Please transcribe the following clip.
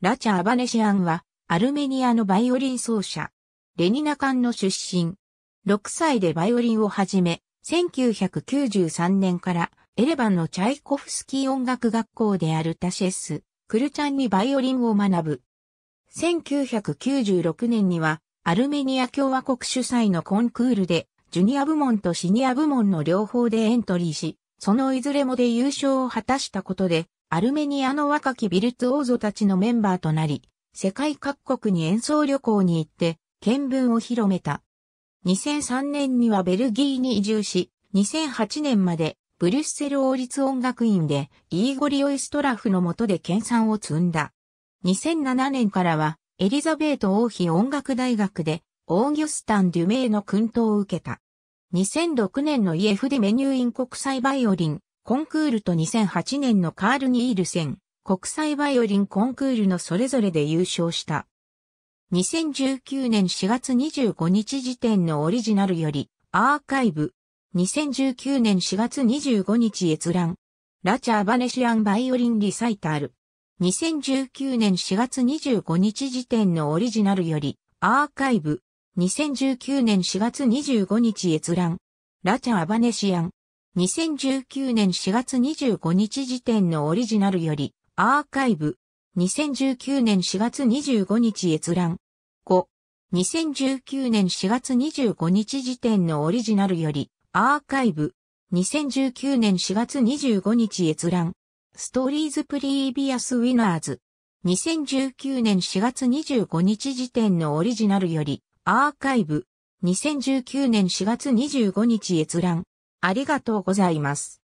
ラチャ・アバネシアンは、アルメニアのバイオリン奏者、レニナ館の出身。6歳でバイオリンを始め、1993年からエレバンのチャイコフスキー音楽学校であるタシェス、クルチャンにバイオリンを学ぶ。1996年には、アルメニア共和国主催のコンクールで、ジュニア部門とシニア部門の両方でエントリーし、そのいずれもで優勝を果たしたことで、アルメニアの若きビルツ王女たちのメンバーとなり、世界各国に演奏旅行に行って、見聞を広めた。2003年にはベルギーに移住し、2008年までブリュッセル王立音楽院でイーゴリオ・イストラフの下で研鑽を積んだ。2007年からはエリザベート王妃音楽大学でオーギュスタン・デュメイの訓導を受けた。2006年のイエフデメニューイン国際バイオリンコンクールと2008年のカール・ニール戦、国際バイオリンコンクールのそれぞれで優勝した。2019年4月25日時点のオリジナルよりアーカイブ。2019年4月25日閲覧。ラチャーバネシアンバイオリンリサイタル。2019年4月25日時点のオリジナルよりアーカイブ。2019年4月25日閲覧。ラチャーバネシアン2019年4月25日時点のオリジナルより、アーカイブ。2019年4月25日閲覧。5。2019年4月25日時点のオリジナルより、アーカイブ。2019年4月25日閲覧。ストーリーズプリービアスウィナーズ。2019年4月25日時点のオリジナルより、アーカイブ。2019年4月25日閲覧。ありがとうございます。